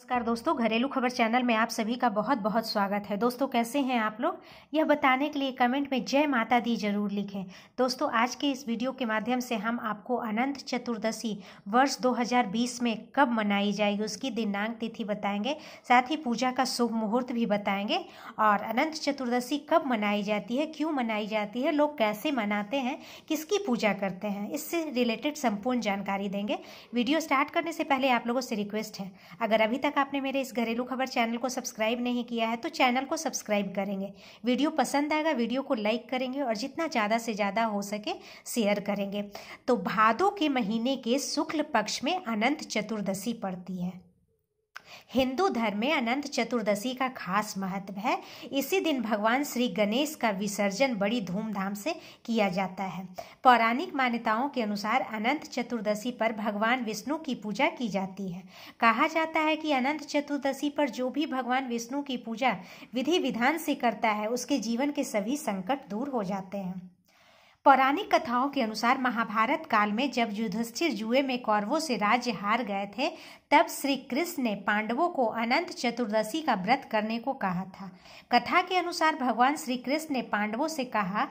नमस्कार दोस्तों घरेलू खबर चैनल में आप सभी का बहुत बहुत स्वागत है दोस्तों कैसे हैं आप लोग यह बताने के लिए कमेंट में जय माता दी जरूर लिखें दोस्तों आज के इस वीडियो के माध्यम से हम आपको अनंत चतुर्दशी वर्ष 2020 में कब मनाई जाएगी उसकी दिनांक तिथि बताएंगे साथ ही पूजा का शुभ मुहूर्त भी बताएंगे और अनंत चतुर्दशी कब मनाई जाती है क्यों मनाई जाती है लोग कैसे मनाते हैं किसकी पूजा करते हैं इससे रिलेटेड संपूर्ण जानकारी देंगे वीडियो स्टार्ट करने से पहले आप लोगों से रिक्वेस्ट है अगर अभी तक तक आपने मेरे इस घरेलू खबर चैनल को सब्सक्राइब नहीं किया है तो चैनल को सब्सक्राइब करेंगे वीडियो पसंद आएगा वीडियो को लाइक करेंगे और जितना ज़्यादा से ज़्यादा हो सके शेयर करेंगे तो भादों के महीने के शुक्ल पक्ष में अनंत चतुर्दशी पड़ती है हिंदू धर्म में अनंत चतुर्दशी का खास महत्व है इसी दिन भगवान श्री गणेश का विसर्जन बड़ी धूमधाम से किया जाता है पौराणिक मान्यताओं के अनुसार अनंत चतुर्दशी पर भगवान विष्णु की पूजा की जाती है कहा जाता है कि अनंत चतुर्दशी पर जो भी भगवान विष्णु की पूजा विधि विधान से करता है उसके जीवन के सभी संकट दूर हो जाते हैं पौराणिक कथाओं के अनुसार महाभारत काल में जब युधिष्ठिर जुए में कौरवों से राज्य हार गए थे तब श्री कृष्ण ने पांडवों को अनंत चतुर्दशी का व्रत करने को कहा था कथा के अनुसार भगवान श्री कृष्ण ने पांडवों से कहा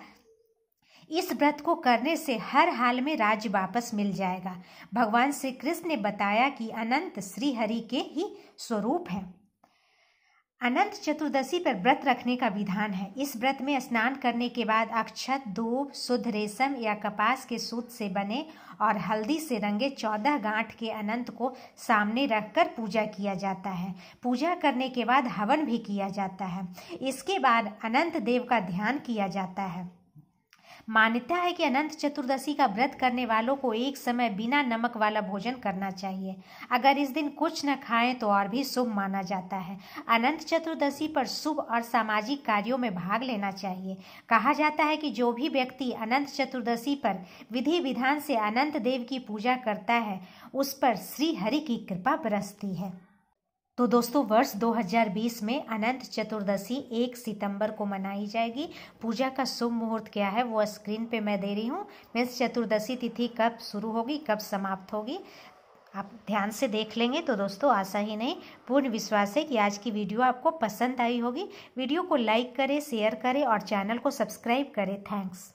इस व्रत को करने से हर हाल में राज्य वापस मिल जाएगा भगवान श्री कृष्ण ने बताया कि अनंत श्री हरि के ही स्वरूप हैं अनंत चतुर्दशी पर व्रत रखने का विधान है इस व्रत में स्नान करने के बाद अक्षत धूप शुद्ध रेशम या कपास के सूत से बने और हल्दी से रंगे चौदह गांठ के अनंत को सामने रखकर पूजा किया जाता है पूजा करने के बाद हवन भी किया जाता है इसके बाद अनंत देव का ध्यान किया जाता है मान्यता है कि अनंत चतुर्दशी का व्रत करने वालों को एक समय बिना नमक वाला भोजन करना चाहिए अगर इस दिन कुछ न खाएं तो और भी शुभ माना जाता है अनंत चतुर्दशी पर शुभ और सामाजिक कार्यों में भाग लेना चाहिए कहा जाता है कि जो भी व्यक्ति अनंत चतुर्दशी पर विधि विधान से अनंत देव की पूजा करता है उस पर श्री हरि की कृपा बरसती है तो दोस्तों वर्ष 2020 में अनंत चतुर्दशी एक सितंबर को मनाई जाएगी पूजा का शुभ मुहूर्त क्या है वो स्क्रीन पे मैं दे रही हूँ मीन्स चतुर्दशी तिथि कब शुरू होगी कब समाप्त होगी आप ध्यान से देख लेंगे तो दोस्तों आशा ही नहीं पूर्ण विश्वास है कि आज की वीडियो आपको पसंद आई होगी वीडियो को लाइक करें शेयर करें और चैनल को सब्सक्राइब करें थैंक्स